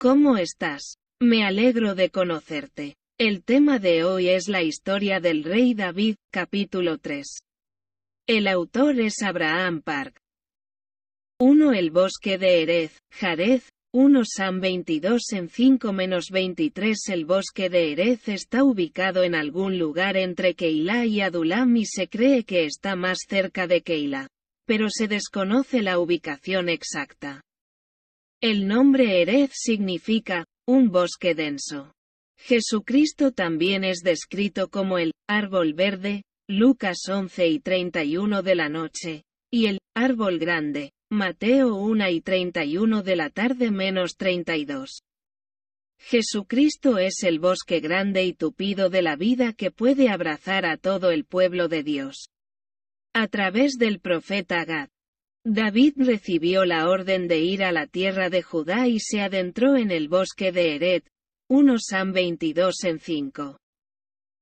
¿Cómo estás? Me alegro de conocerte. El tema de hoy es la historia del rey David, capítulo 3. El autor es Abraham Park. 1. El bosque de Erez, Jarez, 1 San 22 en 5-23 El bosque de Erez está ubicado en algún lugar entre Keilah y Adulam y se cree que está más cerca de Keilah, pero se desconoce la ubicación exacta. El nombre Erez significa, un bosque denso. Jesucristo también es descrito como el árbol verde, Lucas 11 y 31 de la noche, y el árbol grande, Mateo 1 y 31 de la tarde menos 32. Jesucristo es el bosque grande y tupido de la vida que puede abrazar a todo el pueblo de Dios. A través del profeta Gad, David recibió la orden de ir a la tierra de Judá y se adentró en el bosque de Eret, 1 Sam 22 en 5.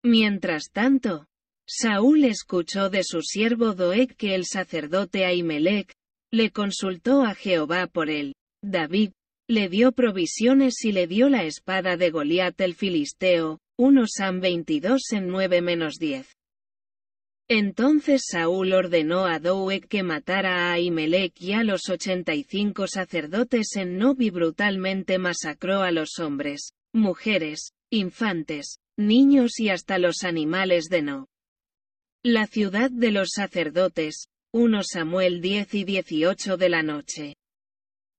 Mientras tanto, Saúl escuchó de su siervo Doeg que el sacerdote Ahimelech, le consultó a Jehová por él. David, le dio provisiones y le dio la espada de Goliat el filisteo, 1 Sam 22 en 9 10. Entonces Saúl ordenó a Doeg que matara a Ahimelech y a los ochenta y cinco sacerdotes en Nob y brutalmente masacró a los hombres, mujeres, infantes, niños y hasta los animales de Nob. La ciudad de los sacerdotes, 1 Samuel 10 y 18 de la noche.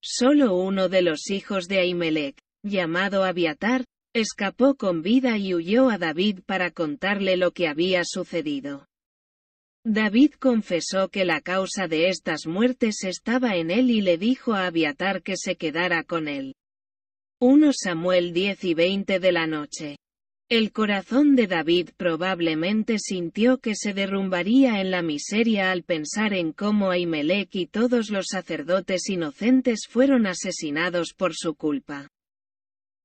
Solo uno de los hijos de Ahimelech, llamado Abiatar, escapó con vida y huyó a David para contarle lo que había sucedido. David confesó que la causa de estas muertes estaba en él y le dijo a Abiatar que se quedara con él. 1 Samuel 10 y 20 de la noche. El corazón de David probablemente sintió que se derrumbaría en la miseria al pensar en cómo Ahimelech y todos los sacerdotes inocentes fueron asesinados por su culpa.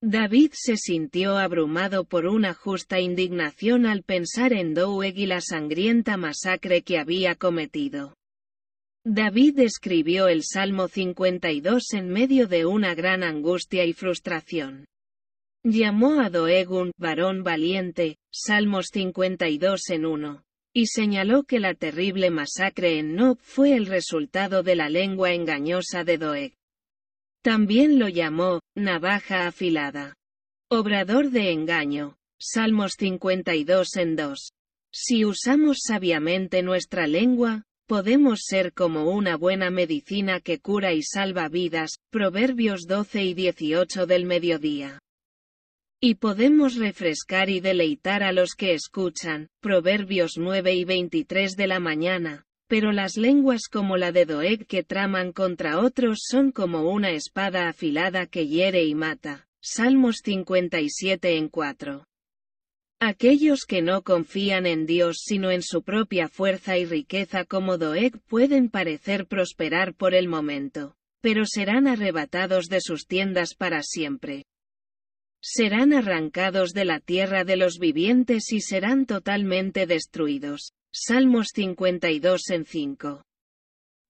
David se sintió abrumado por una justa indignación al pensar en Doeg y la sangrienta masacre que había cometido. David escribió el Salmo 52 en medio de una gran angustia y frustración. Llamó a Doeg un varón valiente, Salmos 52 en 1, y señaló que la terrible masacre en Nob fue el resultado de la lengua engañosa de Doeg. También lo llamó, navaja afilada. Obrador de engaño. Salmos 52 en 2. Si usamos sabiamente nuestra lengua, podemos ser como una buena medicina que cura y salva vidas, Proverbios 12 y 18 del mediodía. Y podemos refrescar y deleitar a los que escuchan, Proverbios 9 y 23 de la mañana, pero las lenguas como la de Doeg que traman contra otros son como una espada afilada que hiere y mata. Salmos 57 en 4. Aquellos que no confían en Dios sino en su propia fuerza y riqueza como Doeg pueden parecer prosperar por el momento, pero serán arrebatados de sus tiendas para siempre. Serán arrancados de la tierra de los vivientes y serán totalmente destruidos. Salmos 52 en 5.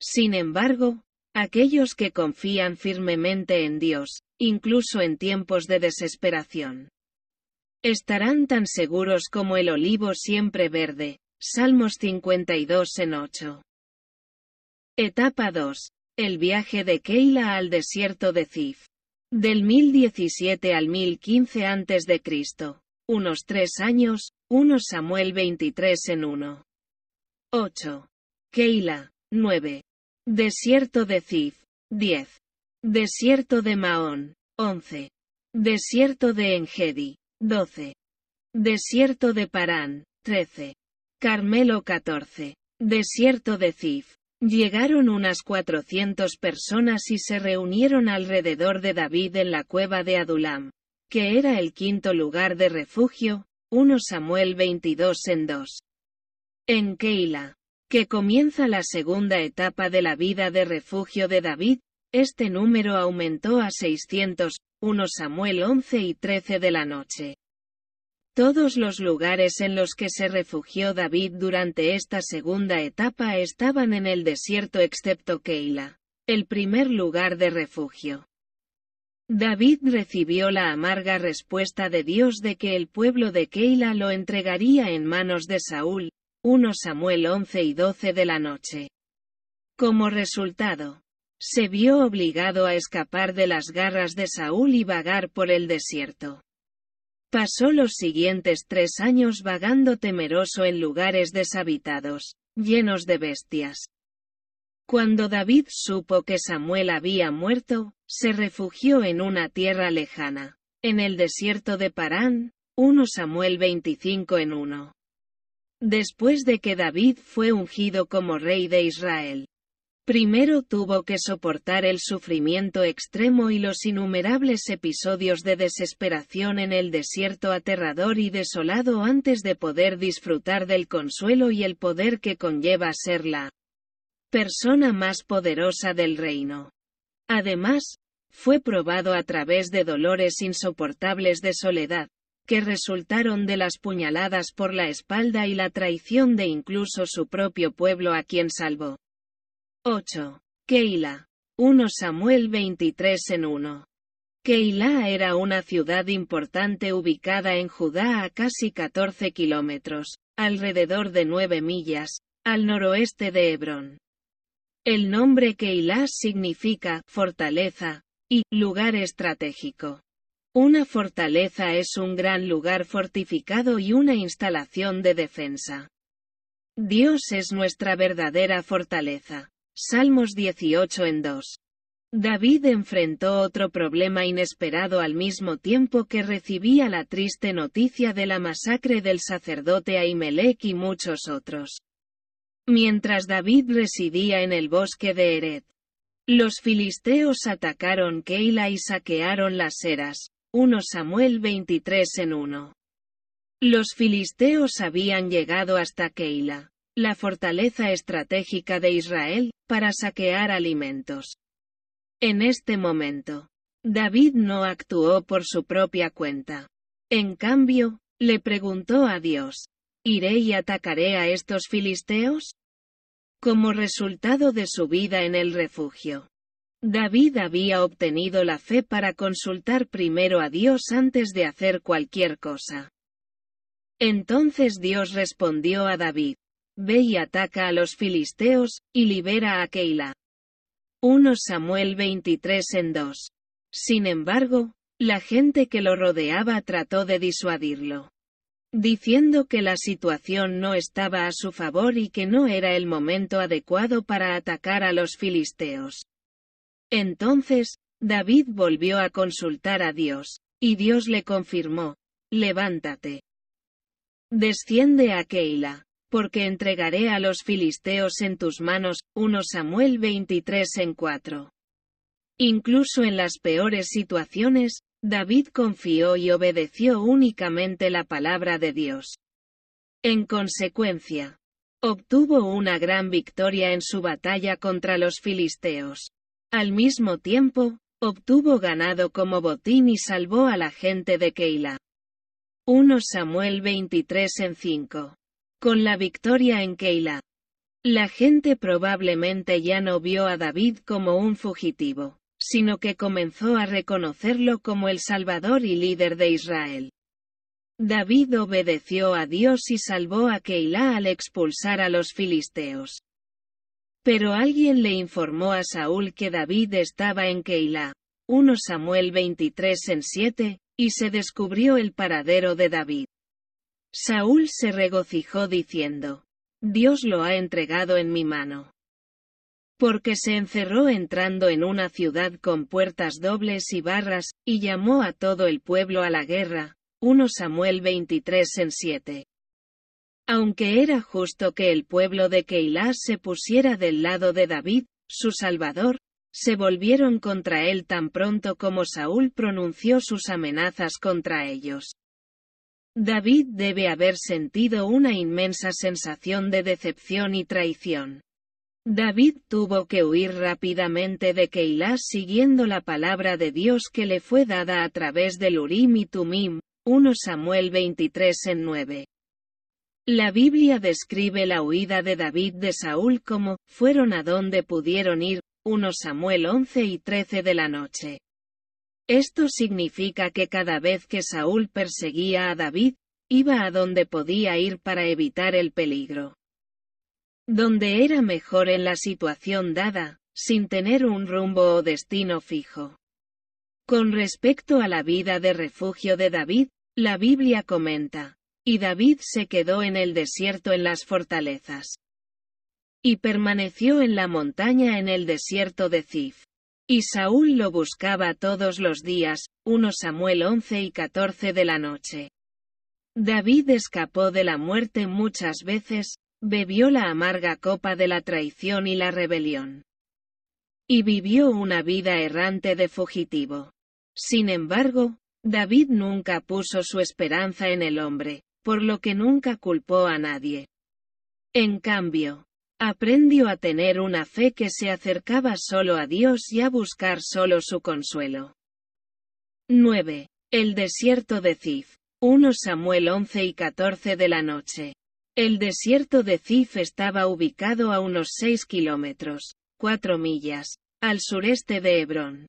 Sin embargo, aquellos que confían firmemente en Dios, incluso en tiempos de desesperación, estarán tan seguros como el olivo siempre verde. Salmos 52 en 8. Etapa 2. El viaje de Keila al desierto de Zif. Del 1017 al 1015 a.C., unos tres años, 1 Samuel 23 en 1. 8. Keila, 9. Desierto de Zif, 10. Desierto de Maón, 11. Desierto de Engedi, 12. Desierto de Parán, 13. Carmelo 14. Desierto de Zif. Llegaron unas 400 personas y se reunieron alrededor de David en la cueva de Adulam, que era el quinto lugar de refugio, 1 Samuel 22 en 2 en Keila, que comienza la segunda etapa de la vida de refugio de David, este número aumentó a 600, 1 Samuel 11 y 13 de la noche. Todos los lugares en los que se refugió David durante esta segunda etapa estaban en el desierto excepto Keila, el primer lugar de refugio. David recibió la amarga respuesta de Dios de que el pueblo de Keila lo entregaría en manos de Saúl, 1 Samuel 11 y 12 de la noche. Como resultado, se vio obligado a escapar de las garras de Saúl y vagar por el desierto. Pasó los siguientes tres años vagando temeroso en lugares deshabitados, llenos de bestias. Cuando David supo que Samuel había muerto, se refugió en una tierra lejana, en el desierto de Parán, 1 Samuel 25 en 1. Después de que David fue ungido como rey de Israel, primero tuvo que soportar el sufrimiento extremo y los innumerables episodios de desesperación en el desierto aterrador y desolado antes de poder disfrutar del consuelo y el poder que conlleva ser la persona más poderosa del reino. Además, fue probado a través de dolores insoportables de soledad, que resultaron de las puñaladas por la espalda y la traición de incluso su propio pueblo a quien salvó. 8. Keila. 1 Samuel 23 en 1. Keilah era una ciudad importante ubicada en Judá a casi 14 kilómetros, alrededor de 9 millas, al noroeste de Hebrón. El nombre Keilah significa fortaleza y lugar estratégico. Una fortaleza es un gran lugar fortificado y una instalación de defensa. Dios es nuestra verdadera fortaleza. Salmos 18 en 2. David enfrentó otro problema inesperado al mismo tiempo que recibía la triste noticia de la masacre del sacerdote Ahimelech y muchos otros. Mientras David residía en el bosque de Eret, los filisteos atacaron Keila y saquearon las eras, 1 Samuel 23 en 1. Los filisteos habían llegado hasta Keila, la fortaleza estratégica de Israel, para saquear alimentos. En este momento, David no actuó por su propia cuenta. En cambio, le preguntó a Dios, ¿iré y atacaré a estos filisteos? Como resultado de su vida en el refugio, David había obtenido la fe para consultar primero a Dios antes de hacer cualquier cosa. Entonces Dios respondió a David, Ve y ataca a los filisteos, y libera a Keila. 1 Samuel 23 en 2. Sin embargo, la gente que lo rodeaba trató de disuadirlo, diciendo que la situación no estaba a su favor y que no era el momento adecuado para atacar a los filisteos. Entonces, David volvió a consultar a Dios, y Dios le confirmó, levántate. Desciende a Keila, porque entregaré a los filisteos en tus manos, 1 Samuel 23 en 4. Incluso en las peores situaciones, David confió y obedeció únicamente la palabra de Dios. En consecuencia, obtuvo una gran victoria en su batalla contra los filisteos. Al mismo tiempo, obtuvo ganado como botín y salvó a la gente de Keilah. 1 Samuel 23 en 5. Con la victoria en Keilah, La gente probablemente ya no vio a David como un fugitivo, sino que comenzó a reconocerlo como el Salvador y líder de Israel. David obedeció a Dios y salvó a Keilah al expulsar a los filisteos. Pero alguien le informó a Saúl que David estaba en Keilah. 1 Samuel 23 en 7, y se descubrió el paradero de David. Saúl se regocijó diciendo, Dios lo ha entregado en mi mano. Porque se encerró entrando en una ciudad con puertas dobles y barras, y llamó a todo el pueblo a la guerra. 1 Samuel 23 en 7. Aunque era justo que el pueblo de Keilah se pusiera del lado de David, su Salvador, se volvieron contra él tan pronto como Saúl pronunció sus amenazas contra ellos. David debe haber sentido una inmensa sensación de decepción y traición. David tuvo que huir rápidamente de Keilah siguiendo la palabra de Dios que le fue dada a través del Urim y Tumim, 1 Samuel 23 en 9. La Biblia describe la huida de David de Saúl como, fueron a donde pudieron ir, 1 Samuel 11 y 13 de la noche. Esto significa que cada vez que Saúl perseguía a David, iba a donde podía ir para evitar el peligro. Donde era mejor en la situación dada, sin tener un rumbo o destino fijo. Con respecto a la vida de refugio de David, la Biblia comenta, y David se quedó en el desierto en las fortalezas. Y permaneció en la montaña en el desierto de Zif. Y Saúl lo buscaba todos los días, 1 Samuel 11 y 14 de la noche. David escapó de la muerte muchas veces, bebió la amarga copa de la traición y la rebelión. Y vivió una vida errante de fugitivo. Sin embargo, David nunca puso su esperanza en el hombre, por lo que nunca culpó a nadie. En cambio, aprendió a tener una fe que se acercaba solo a Dios y a buscar solo su consuelo. 9. El desierto de Cif. 1 Samuel 11 y 14 de la noche. El desierto de Cif estaba ubicado a unos 6 kilómetros, 4 millas, al sureste de Hebrón.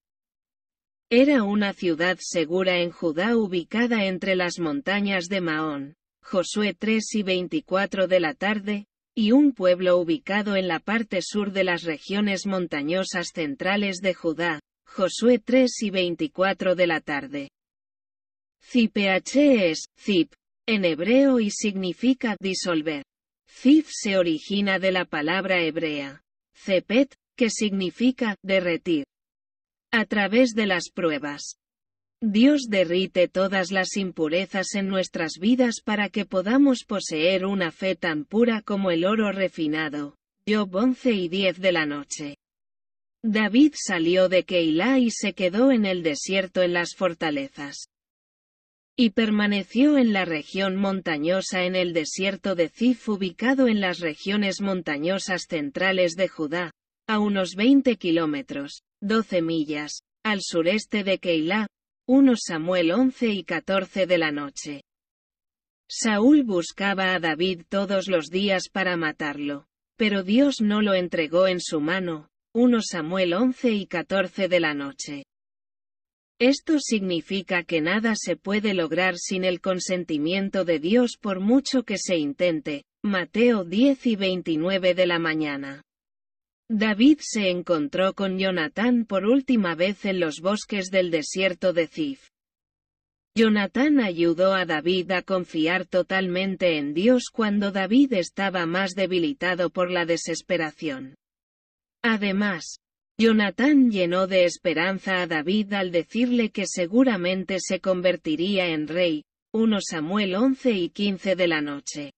Era una ciudad segura en Judá ubicada entre las montañas de Maón, Josué 3 y 24 de la tarde, y un pueblo ubicado en la parte sur de las regiones montañosas centrales de Judá, Josué 3 y 24 de la tarde. ciph es, zip, en hebreo y significa disolver. Zif se origina de la palabra hebrea, cepet, que significa derretir. A través de las pruebas, Dios derrite todas las impurezas en nuestras vidas para que podamos poseer una fe tan pura como el oro refinado. Job 11 y 10 de la noche. David salió de Keilah y se quedó en el desierto en las fortalezas. Y permaneció en la región montañosa en el desierto de Zif ubicado en las regiones montañosas centrales de Judá, a unos 20 kilómetros, 12 millas, al sureste de Keilah, 1 Samuel 11 y 14 de la noche. Saúl buscaba a David todos los días para matarlo, pero Dios no lo entregó en su mano. 1 Samuel 11 y 14 de la noche. Esto significa que nada se puede lograr sin el consentimiento de Dios por mucho que se intente. Mateo 10 y 29 de la mañana. David se encontró con Jonatán por última vez en los bosques del desierto de Zif. Jonatán ayudó a David a confiar totalmente en Dios cuando David estaba más debilitado por la desesperación. Además, Jonatán llenó de esperanza a David al decirle que seguramente se convertiría en rey, 1 Samuel 11 y 15 de la noche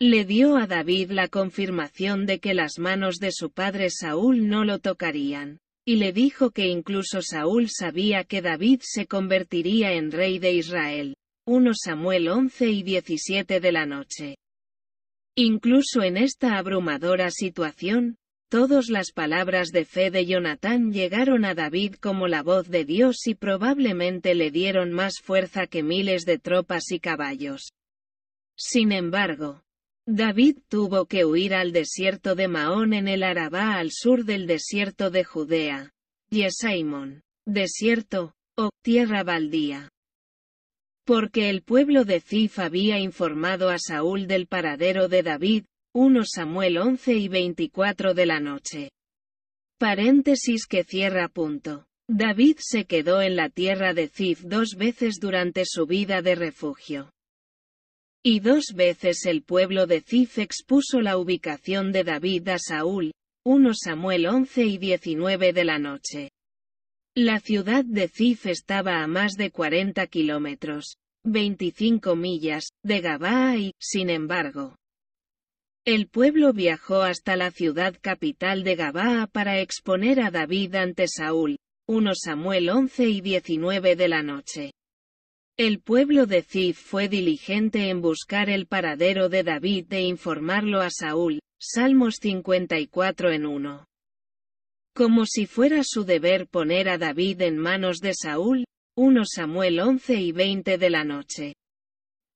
le dio a David la confirmación de que las manos de su padre Saúl no lo tocarían, y le dijo que incluso Saúl sabía que David se convertiría en rey de Israel. 1 Samuel 11 y 17 de la noche. Incluso en esta abrumadora situación, todas las palabras de fe de Jonatán llegaron a David como la voz de Dios y probablemente le dieron más fuerza que miles de tropas y caballos. Sin embargo, David tuvo que huir al desierto de Maón en el Arabá al sur del desierto de Judea. Yesaimón, desierto, o oh, tierra baldía. Porque el pueblo de Cif había informado a Saúl del paradero de David, 1 Samuel 11 y 24 de la noche. Paréntesis que cierra punto. David se quedó en la tierra de Cif dos veces durante su vida de refugio. Y dos veces el pueblo de Cif expuso la ubicación de David a Saúl, 1 Samuel 11 y 19 de la noche. La ciudad de Cif estaba a más de 40 kilómetros, 25 millas, de Gabaa y, sin embargo, el pueblo viajó hasta la ciudad capital de Gabaa para exponer a David ante Saúl, 1 Samuel 11 y 19 de la noche. El pueblo de Zif fue diligente en buscar el paradero de David e informarlo a Saúl, Salmos 54 en 1. Como si fuera su deber poner a David en manos de Saúl, 1 Samuel 11 y 20 de la noche.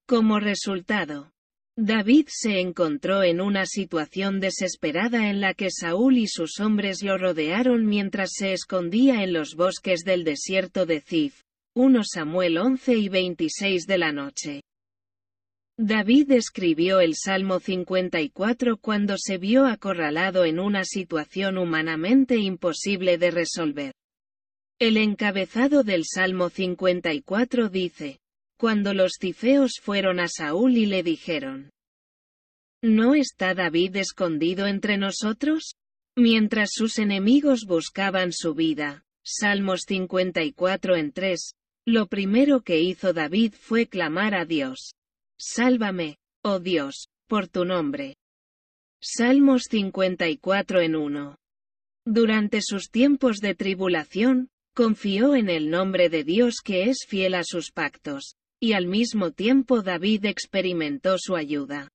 Como resultado, David se encontró en una situación desesperada en la que Saúl y sus hombres lo rodearon mientras se escondía en los bosques del desierto de Zif. 1 Samuel 11 y 26 de la noche. David escribió el Salmo 54 cuando se vio acorralado en una situación humanamente imposible de resolver. El encabezado del Salmo 54 dice, Cuando los tifeos fueron a Saúl y le dijeron, ¿No está David escondido entre nosotros? Mientras sus enemigos buscaban su vida, Salmos 54 en 3, lo primero que hizo David fue clamar a Dios. Sálvame, oh Dios, por tu nombre. Salmos 54 en 1. Durante sus tiempos de tribulación, confió en el nombre de Dios que es fiel a sus pactos, y al mismo tiempo David experimentó su ayuda.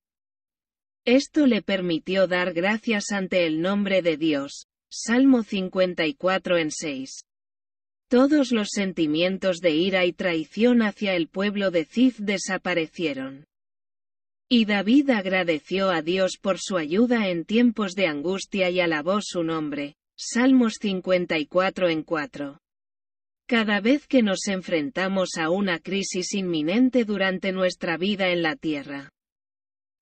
Esto le permitió dar gracias ante el nombre de Dios. Salmo 54 en 6. Todos los sentimientos de ira y traición hacia el pueblo de Zif desaparecieron. Y David agradeció a Dios por su ayuda en tiempos de angustia y alabó su nombre. Salmos 54 en 4. Cada vez que nos enfrentamos a una crisis inminente durante nuestra vida en la Tierra,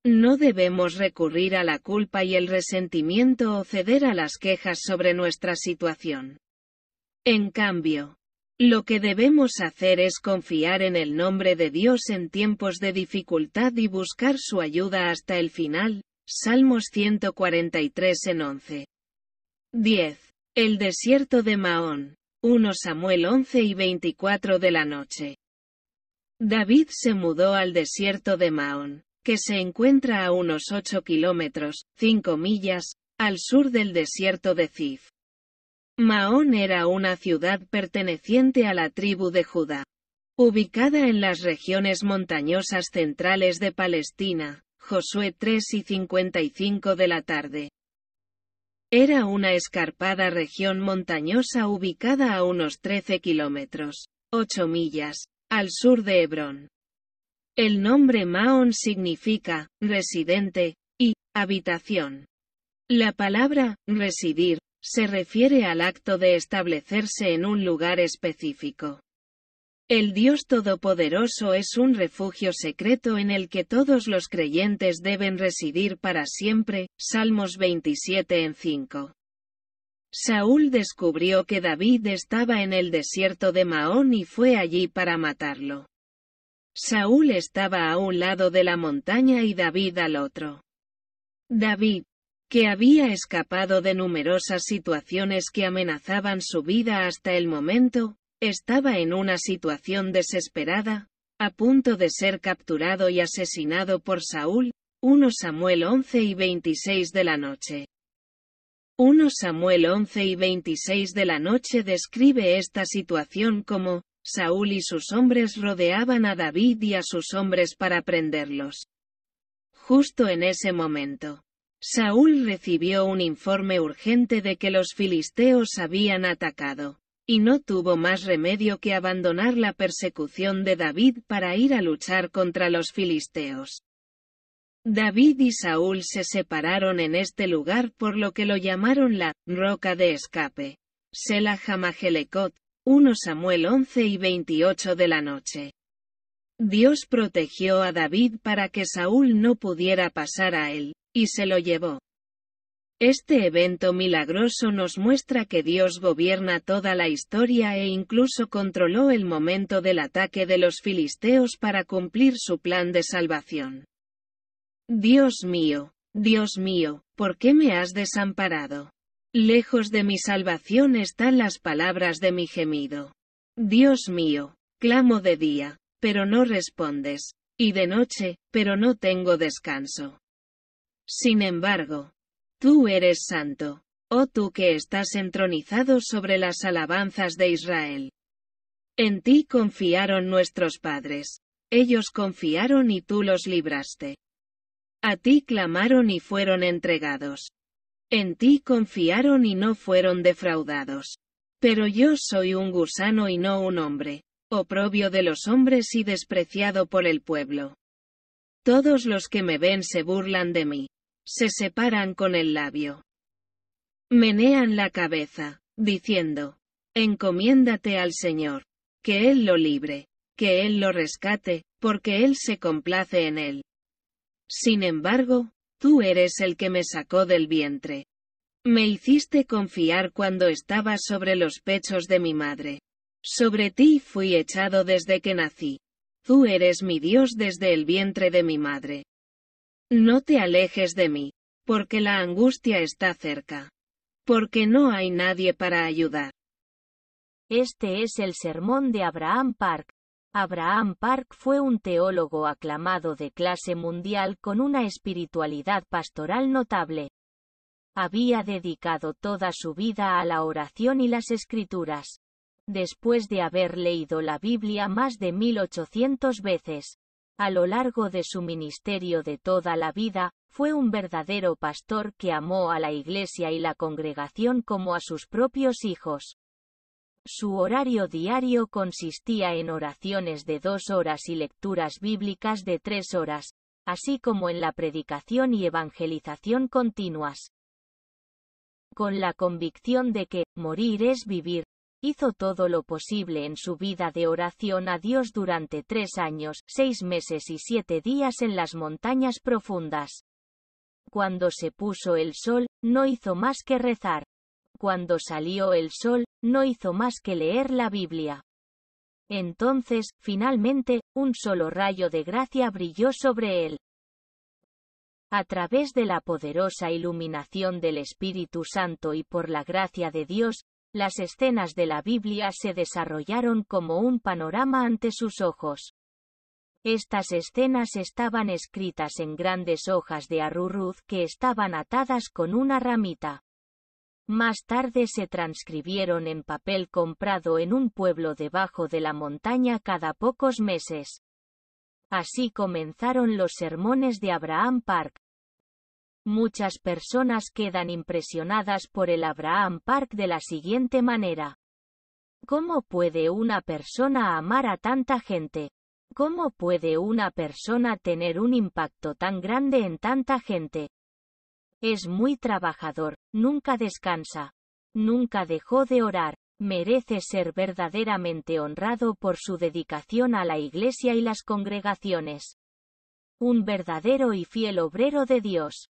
no debemos recurrir a la culpa y el resentimiento o ceder a las quejas sobre nuestra situación. En cambio, lo que debemos hacer es confiar en el nombre de Dios en tiempos de dificultad y buscar su ayuda hasta el final. Salmos 143 en 11. 10. El desierto de Maón. 1 Samuel 11 y 24 de la noche. David se mudó al desierto de Maón, que se encuentra a unos 8 kilómetros, 5 millas, al sur del desierto de Zif. Maón era una ciudad perteneciente a la tribu de Judá, ubicada en las regiones montañosas centrales de Palestina, Josué 3 y 55 de la tarde. Era una escarpada región montañosa ubicada a unos 13 kilómetros, 8 millas, al sur de Hebrón. El nombre Maón significa, residente, y, habitación. La palabra, residir, se refiere al acto de establecerse en un lugar específico. El Dios Todopoderoso es un refugio secreto en el que todos los creyentes deben residir para siempre, Salmos 27 en 5. Saúl descubrió que David estaba en el desierto de Maón y fue allí para matarlo. Saúl estaba a un lado de la montaña y David al otro. David, que había escapado de numerosas situaciones que amenazaban su vida hasta el momento, estaba en una situación desesperada, a punto de ser capturado y asesinado por Saúl, 1 Samuel 11 y 26 de la noche. 1 Samuel 11 y 26 de la noche describe esta situación como, Saúl y sus hombres rodeaban a David y a sus hombres para prenderlos. Justo en ese momento, Saúl recibió un informe urgente de que los filisteos habían atacado, y no tuvo más remedio que abandonar la persecución de David para ir a luchar contra los filisteos. David y Saúl se separaron en este lugar por lo que lo llamaron la roca de escape. Selah Hamagelecot, 1 Samuel 11 y 28 de la noche. Dios protegió a David para que Saúl no pudiera pasar a él, y se lo llevó. Este evento milagroso nos muestra que Dios gobierna toda la historia e incluso controló el momento del ataque de los filisteos para cumplir su plan de salvación. Dios mío, Dios mío, ¿por qué me has desamparado? Lejos de mi salvación están las palabras de mi gemido. Dios mío, clamo de día, pero no respondes, y de noche, pero no tengo descanso. Sin embargo, tú eres santo, oh tú que estás entronizado sobre las alabanzas de Israel. En ti confiaron nuestros padres, ellos confiaron y tú los libraste. A ti clamaron y fueron entregados. En ti confiaron y no fueron defraudados. Pero yo soy un gusano y no un hombre, oprobio de los hombres y despreciado por el pueblo. Todos los que me ven se burlan de mí se separan con el labio. Menean la cabeza, diciendo, encomiéndate al Señor, que Él lo libre, que Él lo rescate, porque Él se complace en Él. Sin embargo, tú eres el que me sacó del vientre. Me hiciste confiar cuando estaba sobre los pechos de mi madre. Sobre ti fui echado desde que nací. Tú eres mi Dios desde el vientre de mi madre. No te alejes de mí, porque la angustia está cerca. Porque no hay nadie para ayudar. Este es el sermón de Abraham Park. Abraham Park fue un teólogo aclamado de clase mundial con una espiritualidad pastoral notable. Había dedicado toda su vida a la oración y las escrituras. Después de haber leído la Biblia más de 1800 veces, a lo largo de su ministerio de toda la vida, fue un verdadero pastor que amó a la iglesia y la congregación como a sus propios hijos. Su horario diario consistía en oraciones de dos horas y lecturas bíblicas de tres horas, así como en la predicación y evangelización continuas. Con la convicción de que, morir es vivir, hizo todo lo posible en su vida de oración a Dios durante tres años, seis meses y siete días en las montañas profundas. Cuando se puso el sol, no hizo más que rezar. Cuando salió el sol, no hizo más que leer la Biblia. Entonces, finalmente, un solo rayo de gracia brilló sobre él. A través de la poderosa iluminación del Espíritu Santo y por la gracia de Dios, las escenas de la Biblia se desarrollaron como un panorama ante sus ojos. Estas escenas estaban escritas en grandes hojas de arruruz que estaban atadas con una ramita. Más tarde se transcribieron en papel comprado en un pueblo debajo de la montaña cada pocos meses. Así comenzaron los sermones de Abraham Park muchas personas quedan impresionadas por el Abraham Park de la siguiente manera. ¿Cómo puede una persona amar a tanta gente? ¿Cómo puede una persona tener un impacto tan grande en tanta gente? Es muy trabajador, nunca descansa. Nunca dejó de orar, merece ser verdaderamente honrado por su dedicación a la Iglesia y las congregaciones. Un verdadero y fiel obrero de Dios.